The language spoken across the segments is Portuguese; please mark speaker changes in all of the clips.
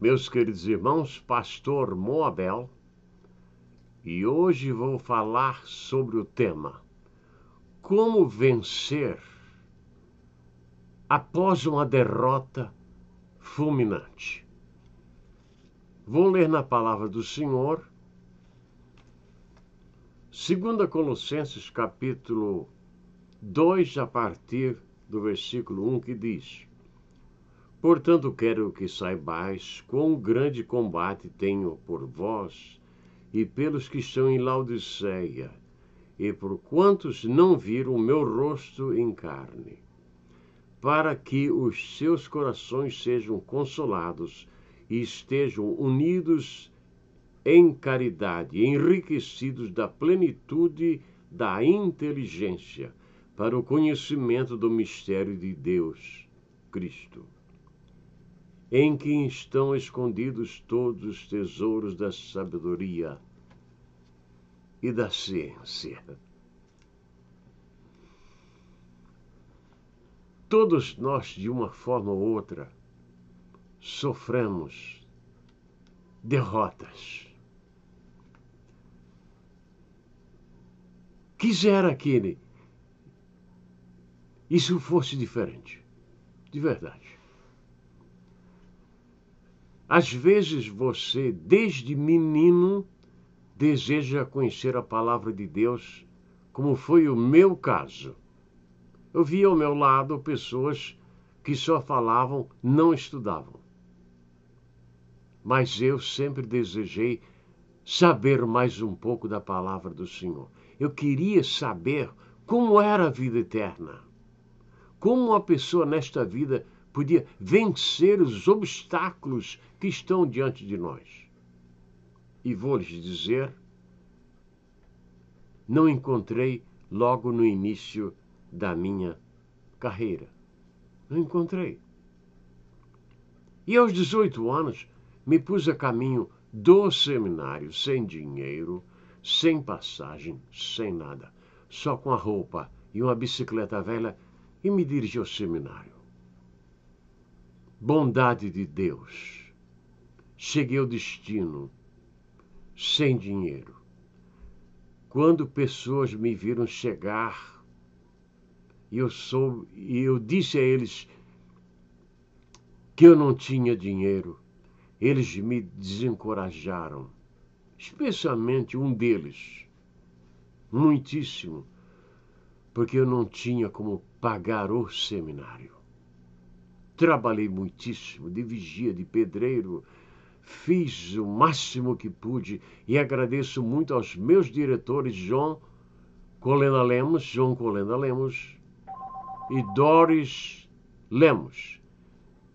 Speaker 1: meus queridos irmãos, pastor Moabel, e hoje vou falar sobre o tema Como vencer após uma derrota fulminante. Vou ler na palavra do Senhor, 2 Colossenses capítulo 2, a partir do versículo 1, que diz: Portanto, quero que saibais quão grande combate tenho por vós e pelos que estão em Laodiceia, e por quantos não viram o meu rosto em carne, para que os seus corações sejam consolados e estejam unidos em caridade, enriquecidos da plenitude da inteligência, para o conhecimento do mistério de Deus, Cristo em que estão escondidos todos os tesouros da sabedoria e da ciência. Todos nós, de uma forma ou outra, sofremos derrotas. Quisera que isso fosse diferente, de verdade. Às vezes você, desde menino, deseja conhecer a palavra de Deus, como foi o meu caso. Eu via ao meu lado pessoas que só falavam, não estudavam. Mas eu sempre desejei saber mais um pouco da palavra do Senhor. Eu queria saber como era a vida eterna. Como uma pessoa nesta vida podia vencer os obstáculos que estão diante de nós. E vou lhes dizer: não encontrei logo no início da minha carreira. Não encontrei. E aos 18 anos me pus a caminho do seminário, sem dinheiro, sem passagem, sem nada, só com a roupa e uma bicicleta velha, e me dirigi ao seminário. Bondade de Deus. Cheguei ao destino sem dinheiro. Quando pessoas me viram chegar, e eu sou e eu disse a eles que eu não tinha dinheiro, eles me desencorajaram, especialmente um deles, muitíssimo, porque eu não tinha como pagar o seminário trabalhei muitíssimo, de vigia, de pedreiro, fiz o máximo que pude e agradeço muito aos meus diretores, João Colena Lemos, João Colena Lemos e Doris Lemos,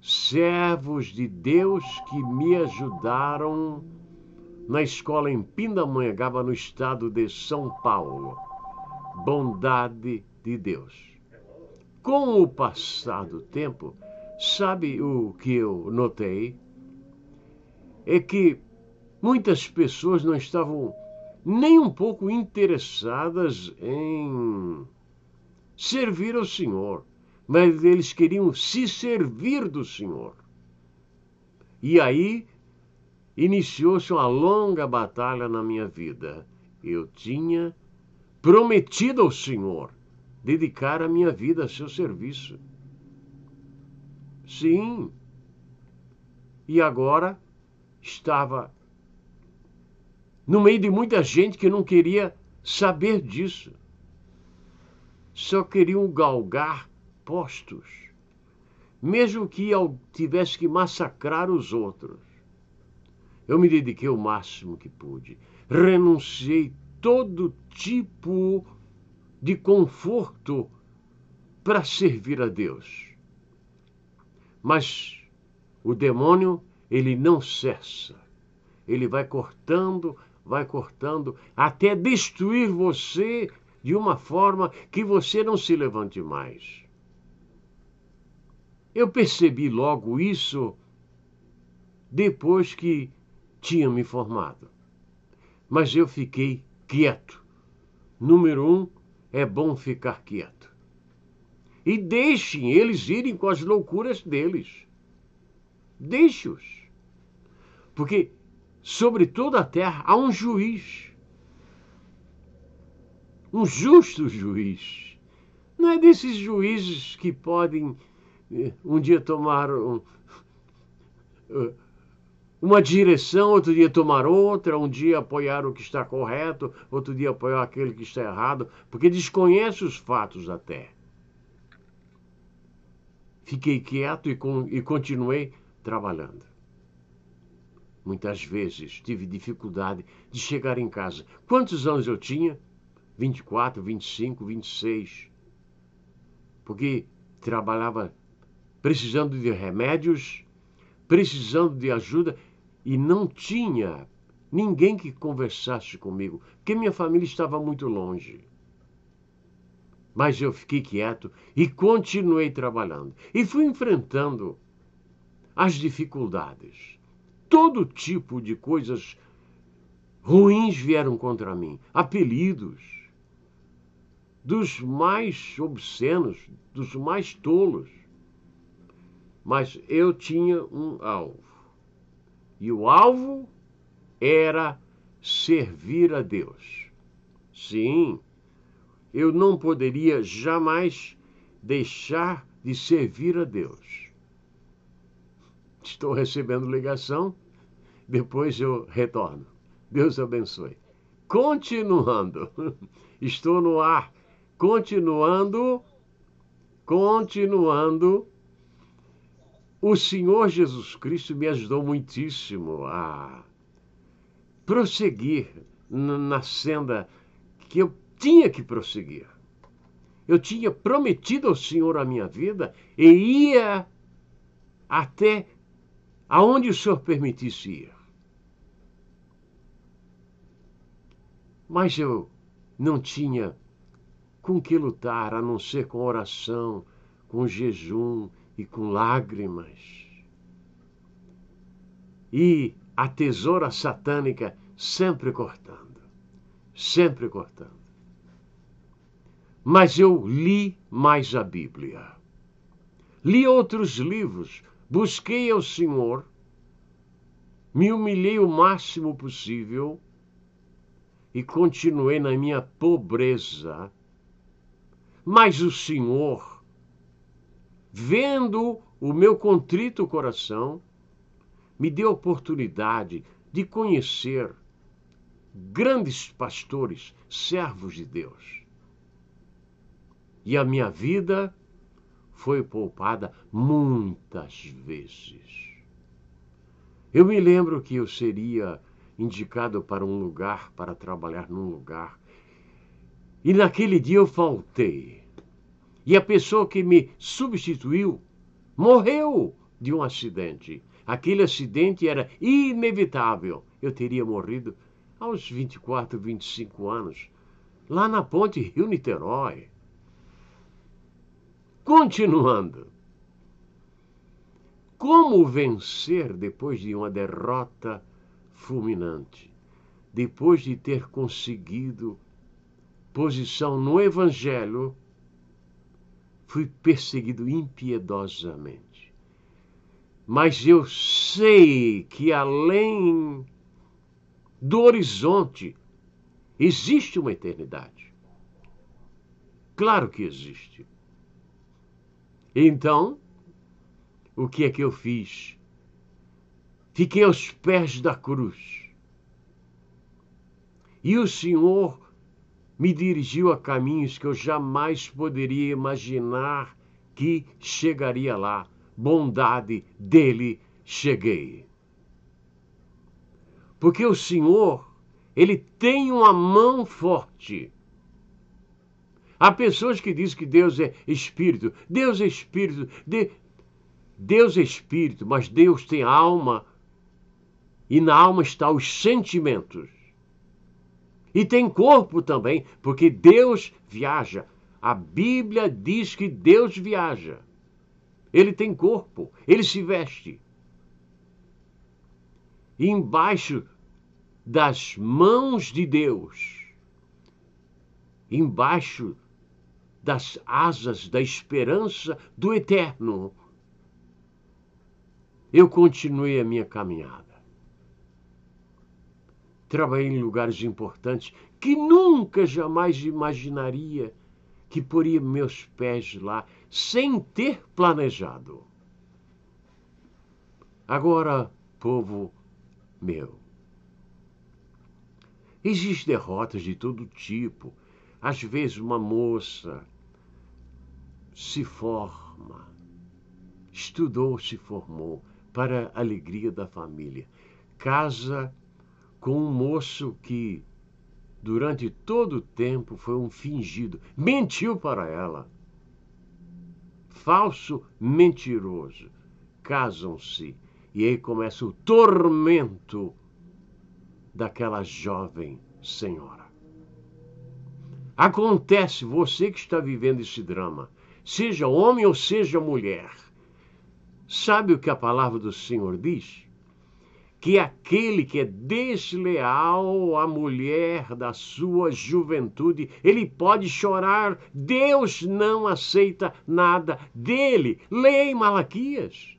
Speaker 1: servos de Deus que me ajudaram na escola em Pindamonhangaba, no estado de São Paulo. Bondade de Deus. Com o passar do tempo, Sabe o que eu notei? É que muitas pessoas não estavam nem um pouco interessadas em servir ao Senhor, mas eles queriam se servir do Senhor. E aí iniciou-se uma longa batalha na minha vida. Eu tinha prometido ao Senhor dedicar a minha vida a seu serviço. Sim. E agora estava no meio de muita gente que não queria saber disso. Só queriam galgar postos, mesmo que tivesse que massacrar os outros. Eu me dediquei o máximo que pude, renunciei todo tipo de conforto para servir a Deus. Mas o demônio, ele não cessa. Ele vai cortando, vai cortando, até destruir você de uma forma que você não se levante mais. Eu percebi logo isso depois que tinha me formado. Mas eu fiquei quieto. Número um, é bom ficar quieto e deixem eles irem com as loucuras deles. Deixe-os. Porque sobre toda a terra há um juiz. Um justo juiz. Não é desses juízes que podem eh, um dia tomar um, eh, uma direção, outro dia tomar outra, um dia apoiar o que está correto, outro dia apoiar aquele que está errado, porque desconhece os fatos da terra. Fiquei quieto e, com, e continuei trabalhando. Muitas vezes tive dificuldade de chegar em casa. Quantos anos eu tinha? 24, 25, 26. Porque trabalhava precisando de remédios, precisando de ajuda e não tinha ninguém que conversasse comigo, porque minha família estava muito longe. Mas eu fiquei quieto e continuei trabalhando. E fui enfrentando as dificuldades. Todo tipo de coisas ruins vieram contra mim, apelidos dos mais obscenos, dos mais tolos. Mas eu tinha um alvo. E o alvo era servir a Deus. Sim, eu não poderia jamais deixar de servir a Deus. Estou recebendo ligação, depois eu retorno. Deus abençoe. Continuando, estou no ar, continuando, continuando. O Senhor Jesus Cristo me ajudou muitíssimo a prosseguir na senda que eu tinha que prosseguir. Eu tinha prometido ao Senhor a minha vida e ia até aonde o Senhor permitisse ir. Mas eu não tinha com que lutar a não ser com oração, com jejum e com lágrimas. E a tesoura satânica sempre cortando, sempre cortando mas eu li mais a Bíblia. Li outros livros, busquei ao Senhor, me humilhei o máximo possível e continuei na minha pobreza. Mas o Senhor, vendo o meu contrito coração, me deu a oportunidade de conhecer grandes pastores, servos de Deus e a minha vida foi poupada muitas vezes. Eu me lembro que eu seria indicado para um lugar, para trabalhar num lugar, e naquele dia eu faltei. E a pessoa que me substituiu morreu de um acidente. Aquele acidente era inevitável. Eu teria morrido aos 24, 25 anos, lá na ponte Rio-Niterói. Continuando. Como vencer depois de uma derrota fulminante? Depois de ter conseguido posição no Evangelho, fui perseguido impiedosamente. Mas eu sei que além do horizonte existe uma eternidade. Claro que existe. Então, o que é que eu fiz? Fiquei aos pés da cruz. E o Senhor me dirigiu a caminhos que eu jamais poderia imaginar que chegaria lá. Bondade dele cheguei. Porque o Senhor, ele tem uma mão forte Há pessoas que dizem que Deus é espírito. Deus é espírito. De... Deus é espírito, mas Deus tem alma. E na alma está os sentimentos. E tem corpo também, porque Deus viaja. A Bíblia diz que Deus viaja. Ele tem corpo, ele se veste. E embaixo das mãos de Deus, embaixo das asas da esperança do eterno, eu continuei a minha caminhada. Trabalhei em lugares importantes que nunca jamais imaginaria que poria meus pés lá sem ter planejado. Agora, povo meu, existem derrotas de todo tipo. Às vezes, uma moça se forma, estudou, se formou, para a alegria da família. Casa com um moço que, durante todo o tempo, foi um fingido, mentiu para ela. Falso mentiroso. Casam-se. E aí começa o tormento daquela jovem senhora. Acontece, você que está vivendo esse drama, seja homem ou seja mulher. Sabe o que a palavra do Senhor diz? Que aquele que é desleal à mulher da sua juventude, ele pode chorar, Deus não aceita nada dele. Lei Malaquias.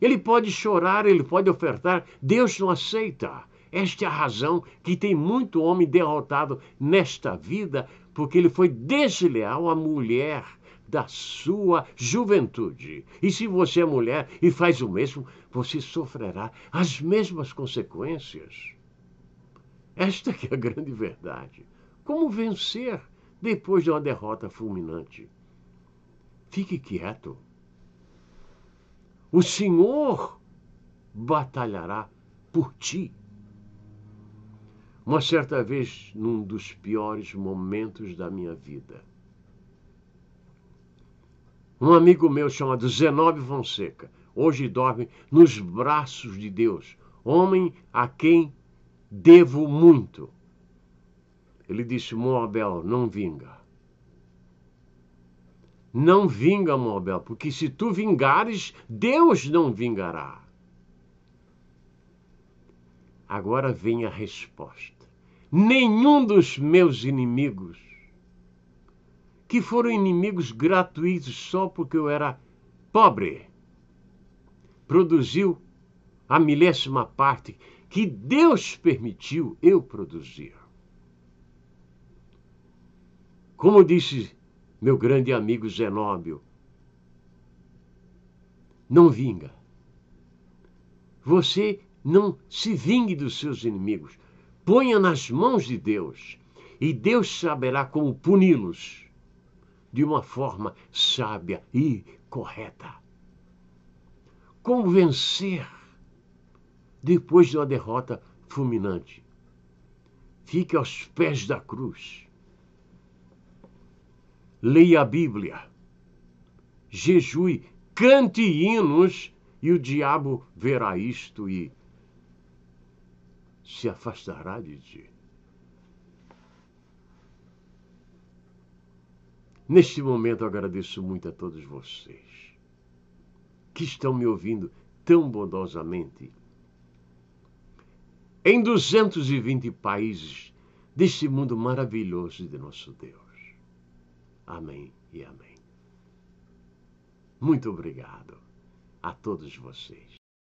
Speaker 1: Ele pode chorar, ele pode ofertar, Deus não aceita. Esta é a razão que tem muito homem derrotado nesta vida porque ele foi desleal à mulher da sua juventude. E se você é mulher e faz o mesmo, você sofrerá as mesmas consequências. Esta que é a grande verdade. Como vencer depois de uma derrota fulminante? Fique quieto. O Senhor batalhará por ti. Uma certa vez, num dos piores momentos da minha vida, um amigo meu chamado Zenobio Fonseca, hoje dorme nos braços de Deus, homem a quem devo muito. Ele disse: Moabel, não vinga. Não vinga, Moabel, porque se tu vingares, Deus não vingará. Agora vem a resposta nenhum dos meus inimigos, que foram inimigos gratuitos só porque eu era pobre, produziu a milésima parte que Deus permitiu eu produzir. Como disse meu grande amigo Zenóbio, não vinga. Você não se vingue dos seus inimigos ponha nas mãos de Deus, e Deus saberá como puni-los de uma forma sábia e correta. Como vencer depois de uma derrota fulminante? Fique aos pés da cruz. Leia a Bíblia. Jejue, cante hinos e o diabo verá isto e se afastará de ti. Neste momento eu agradeço muito a todos vocês que estão me ouvindo tão bondosamente. Em 220 países deste mundo maravilhoso de nosso Deus. Amém e amém. Muito obrigado a todos vocês.